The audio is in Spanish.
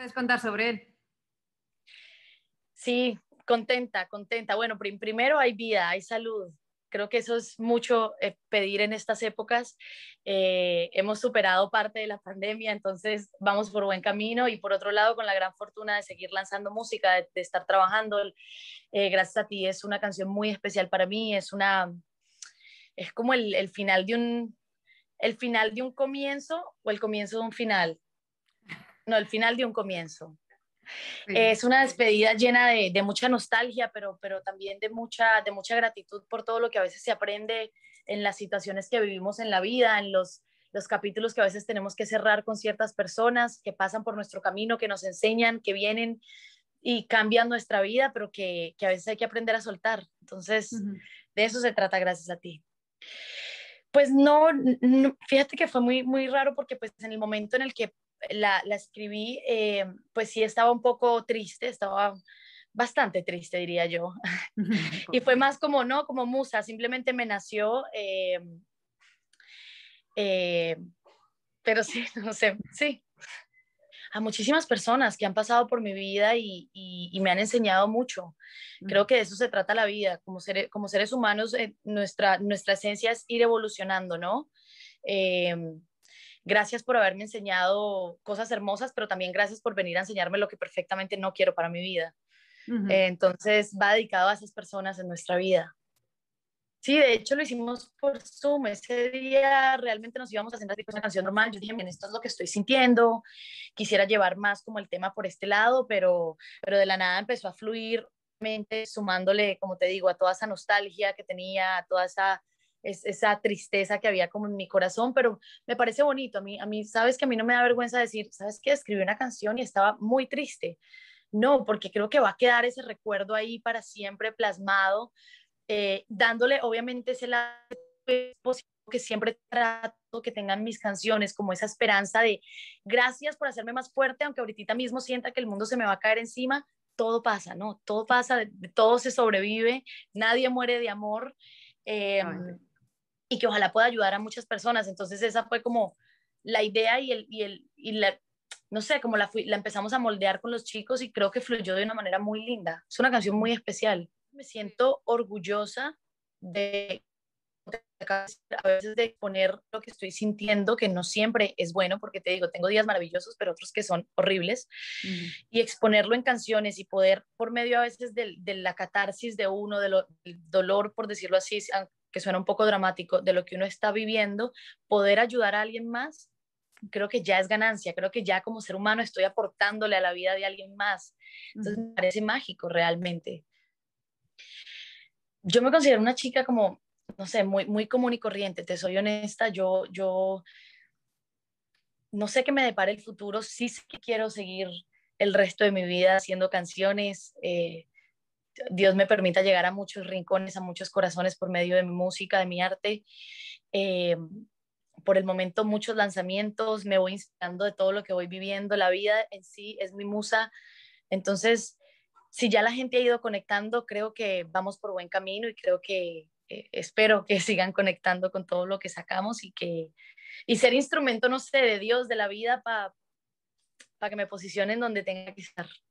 puedes contar sobre él? Sí, contenta, contenta. Bueno, primero hay vida, hay salud. Creo que eso es mucho eh, pedir en estas épocas. Eh, hemos superado parte de la pandemia, entonces vamos por buen camino y por otro lado con la gran fortuna de seguir lanzando música, de, estar trabajando. Eh, gracias a ti es una canción muy especial para mí, es una... Es como el, el final de un, el final de un comienzo o el comienzo de un final no, el final de un comienzo. Es una despedida llena de, mucha nostalgia, pero, pero también de mucha, de mucha gratitud por todo lo que a veces se aprende en las situaciones que vivimos en la vida, en los, los capítulos que a veces tenemos que cerrar con ciertas personas que pasan por nuestro camino, que nos enseñan, que vienen y cambian nuestra vida, pero que, que a veces hay que aprender a soltar. Entonces, de eso se trata gracias a ti. Pues no, no, fíjate que fue muy, muy raro porque pues en el momento en el que la, escribí, eh, pues sí estaba un poco triste, estaba bastante triste, diría yo. y fue más como, no, como musa, simplemente me nació. Eh, eh, pero sí, no sé, sí. A muchísimas personas que han pasado por mi vida y, me han enseñado mucho. Creo que de eso se trata la vida. Como, como seres humanos, nuestra, nuestra esencia es ir evolucionando, ¿no? Gracias por haberme enseñado cosas hermosas, pero también gracias por venir a enseñarme lo que perfectamente no quiero para mi vida. entonces va dedicado a esas personas en nuestra vida. Sí, de hecho lo hicimos por Zoom. Ese día realmente nos íbamos a hacer pues, una canción normal. Yo dije, bien, esto es lo que estoy sintiendo. Quisiera llevar más como el tema por este lado, pero, pero de la nada empezó a fluir sumándole, como te digo, a toda esa nostalgia que tenía, a toda esa esa tristeza que había como en mi corazón, pero me parece bonito. A mí, a mí, sabes que a mí no me da vergüenza decir, sabes que escribí una canción y estaba muy triste. No, porque creo que va a quedar ese recuerdo ahí para siempre plasmado, eh, dándole obviamente ese lado que siempre trato que tengan mis canciones, como esa esperanza de gracias por hacerme más fuerte, aunque ahorita mismo sienta que el mundo se me va a caer encima, todo pasa, ¿no? Todo pasa, todo se sobrevive, nadie muere de amor. Eh, y que ojalá pueda ayudar a muchas personas. Entonces esa fue como la idea y, el, el, la, no sé, como la, la empezamos a moldear con los chicos y creo que fluyó de una manera muy linda. Es una canción muy especial. Me siento orgullosa de a veces de poner lo que estoy sintiendo, que no siempre es bueno, porque te digo, tengo días maravillosos, pero otros que son horribles, y exponerlo en canciones y poder, por medio a veces de, la catarsis de uno, del dolor, por decirlo así, que suena un poco dramático, de lo que uno está viviendo, poder ayudar a alguien más, creo que ya es ganancia, creo que ya como ser humano estoy aportándole a la vida de alguien más. Entonces me parece mágico realmente. Yo me considero una chica como, no sé, muy, muy común y corriente, te soy honesta, yo, yo no sé qué me depara el futuro, sí sé que quiero seguir el resto de mi vida haciendo canciones. Eh, Dios me permita llegar a muchos rincones, a muchos corazones por medio de mi música, de mi arte. Eh, por el momento muchos lanzamientos, me voy inspirando de todo lo que voy viviendo, la vida en sí es mi musa. Entonces, si ya la gente ha ido conectando, creo que vamos por buen camino y creo que eh, espero que sigan conectando con todo lo que sacamos y que y ser instrumento, no sé, de Dios, de la vida para para que me posicionen donde tenga que estar.